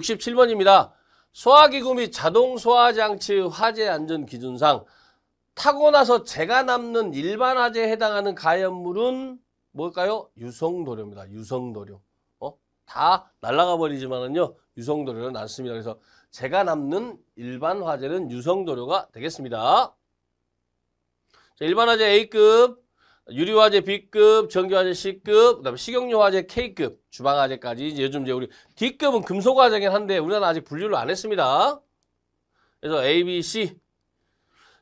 67번입니다. 소화기구 및 자동 소화장치 화재 안전 기준상 타고 나서 재가 남는 일반 화재에 해당하는 가연물은 뭘까요? 유성도료입니다. 유성도료. 어? 다 날아가 버리지만은요. 유성도료는 않습니다. 그래서 재가 남는 일반 화재는 유성도료가 되겠습니다. 자, 일반 화재 A급 유리화재 B급, 전기화재 C급, 그다음에 식용유화재 K급, 주방화재까지 이제 요즘 이제 우리 D급은 금속화재긴 한데 우리나 아직 분류를 안 했습니다. 그래서 A, B, C.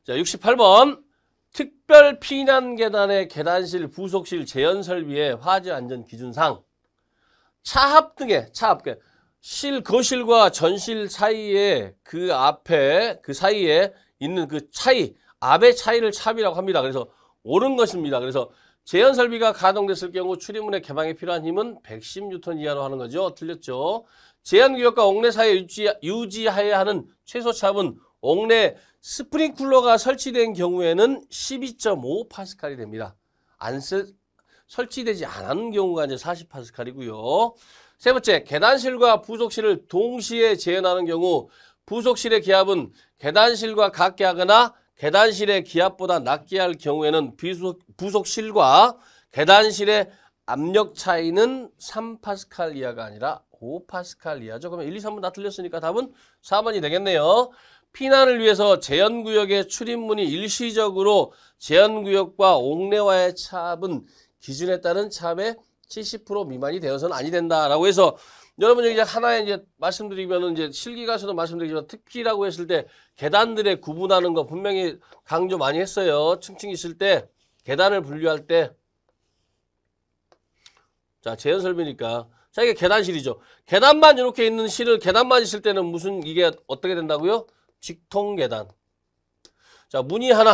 자, 68번. 특별 피난 계단의 계단실, 부속실 재현 설비의 화재 안전 기준상. 차합 등의 차합 실 거실과 전실 사이에 그 앞에 그 사이에 있는 그 차이, 압의 차이를 차비라고 합니다. 그래서 옳은 것입니다. 그래서 제현 설비가 가동됐을 경우 출입문의 개방에 필요한 힘은 110N 이하로 하는 거죠. 틀렸죠. 제한 구역과 옥내 사이에 유지, 유지하여야 하는 최소 차압은 옥내 스프링 쿨러가 설치된 경우에는 12.5 파스칼이 됩니다. 안 쓰, 설치되지 않은 경우가 이제 40 파스칼이고요. 세 번째, 계단실과 부속실을 동시에 재현하는 경우 부속실의 기압은 계단실과 같게 하거나 계단실의 기압보다 낮게 할 경우에는 비속, 부속실과 계단실의 압력 차이는 3파스칼 이하가 아니라 5파스칼 이하죠. 그러면 1, 2, 3번 다 틀렸으니까 답은 4번이 되겠네요. 피난을 위해서 제한구역의 출입문이 일시적으로 제한구역과 옥내와의 차압은 기준에 따른 차압의 70% 미만이 되어서는 아니 된다라고 해서 여러분 이제 하나의 이제 말씀드리면은 이제 실기가서도 말씀드리지만 특기라고 했을 때 계단들의 구분하는 거 분명히 강조 많이 했어요. 층층 있을 때 계단을 분류할 때 자, 재현설비니까 자, 이게 계단실이죠. 계단만 이렇게 있는 실을 계단만 있을 때는 무슨 이게 어떻게 된다고요? 직통 계단. 자, 문이 하나.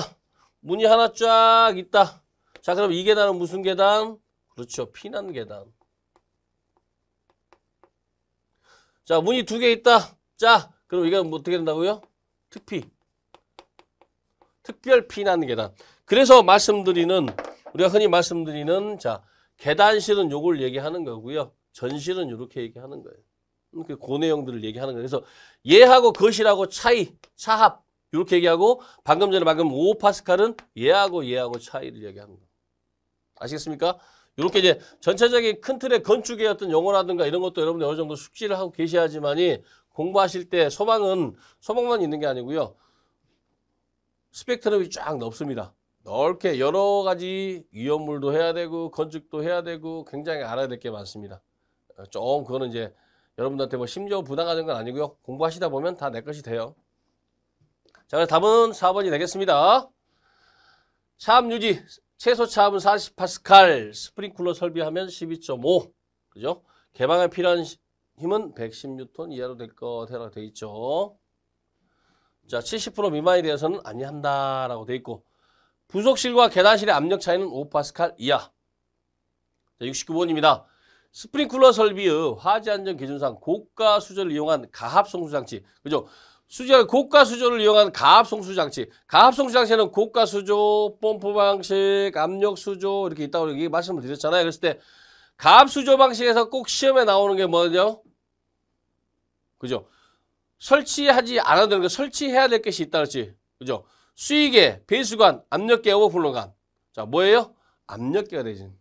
문이 하나 쫙 있다. 자, 그럼 이 계단은 무슨 계단? 그렇죠. 피난 계단. 자, 문이 두 개 있다. 자, 그럼 이게 뭐 어떻게 된다고요? 특피. 특별 피난 계단. 그래서 말씀드리는 우리가 흔히 말씀드리는 자, 계단실은 요걸 얘기하는 거고요. 전실은 이렇게 얘기하는 거예요. 그 고내용들을 얘기하는 거예요. 그래서 얘하고 것이라고 차이, 차합 이렇게 얘기하고 방금 전에 방금 5파스칼은 얘하고 얘하고 차이를 얘기하는 거예요. 아시겠습니까? 이렇게 이제 전체적인 큰 틀의 건축의 어떤 용어라든가 이런 것도 여러분들 어느 정도 숙지를 하고 계셔야지만이 공부하실 때 소방은 소방만 있는 게 아니고요. 스펙트럼이 쫙 넓습니다. 넓게 여러 가지 위험물도 해야 되고 건축도 해야 되고 굉장히 알아야 될 게 많습니다. 어, 좀 그거는 이제 여러분들한테 뭐 심지어 부담하는 건 아니고요. 공부하시다 보면 다 내 것이 돼요. 자, 그래서 답은 4번이 되겠습니다. 참 유지 최소 차압은 40파스칼, 스프링쿨러 설비하면 12.5, 그죠? 개방에 필요한 힘은 110뉴턴 이하로 될 것이라고 되어 있죠. 자, 70% 미만에 대해서는 아니한다라고 되어 있고 부속실과 계단실의 압력 차이는 5파스칼 이하. 자, 69번입니다. 스프링쿨러 설비의 화재 안전 기준상 고가 수저를 이용한 가합 송수 장치. 그죠? 수지가 고가 수조를 이용한 가압 송수 장치. 가압 송수 장치는 고가 수조, 펌프 방식, 압력 수조 이렇게 있다고 얘기 말씀을 드렸잖아요. 그랬을 때 가압 수조 방식에서 꼭 시험에 나오는 게 뭐죠? 그죠? 설치하지 않아도 되는 거 설치해야 될 것이 있다 그랬지. 그죠? 수익계, 배수관, 압력계, 오버플로관. 자, 뭐예요? 압력계가 되지.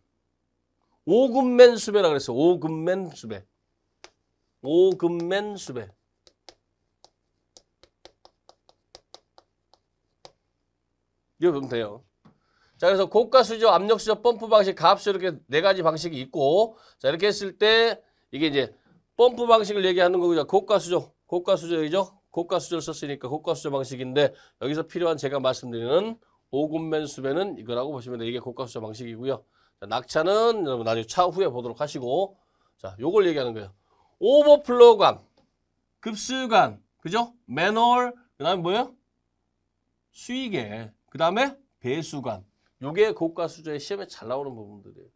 오금맨 수배라 그랬어. 오금맨 수배. 오금맨 수배. 이거 보면 돼요. 자, 그래서 고가 수저, 압력 수저, 펌프 방식, 가압 수저 이렇게 네 가지 방식이 있고, 자, 이렇게 했을 때 이게 이제 펌프 방식을 얘기하는 거고요. 고가 수저, 고가 수저이죠. 고가 수저를 썼으니까 고가 수저 방식인데 여기서 필요한 제가 말씀드리는 오금맨 수배는 이거라고 보시면 돼요. 이게 고가 수저 방식이고요. 자, 낙차는 여러분 나중에 차후에 보도록 하시고, 자, 요걸 얘기하는 거예요. 오버플로우관, 급수관, 그죠? 매널그 다음에 뭐예요? 수익에 그 다음에 배수관. 요게 고가 수저의 시험에 잘 나오는 부분들이에요.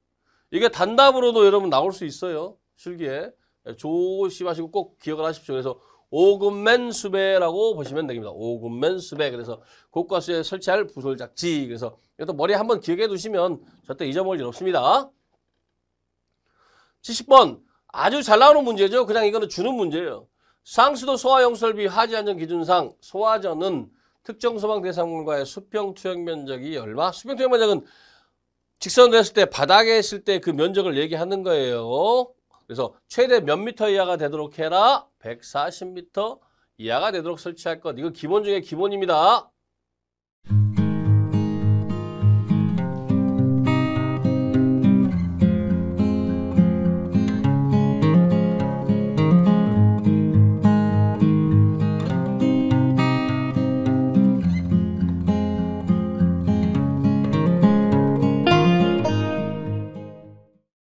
이게 단답으로도 여러분 나올 수 있어요. 실기에. 예, 조심하시고 꼭 기억을 하십시오. 그래서 오금맨 수배라고 보시면 됩니다. 오금맨 수배. 그래서 고가수에 설치할 부솔작지. 그래서 이것도 머리에 한번 기억해 두시면 절대 잊어버릴 일 없습니다. 70번. 아주 잘 나오는 문제죠. 그냥 이거는 주는 문제예요. 상수도 소화용설비 하지안전 기준상 소화전은 특정 소방 대상물과의 수평 투영 면적이 얼마? 수평 투영 면적은 직선으로 했을 때 바닥에 있을 때 그 면적을 얘기하는 거예요. 그래서 최대 몇 미터 이하가 되도록 해라. 140미터 이하가 되도록 설치할 것. 이거 기본 중에 기본입니다.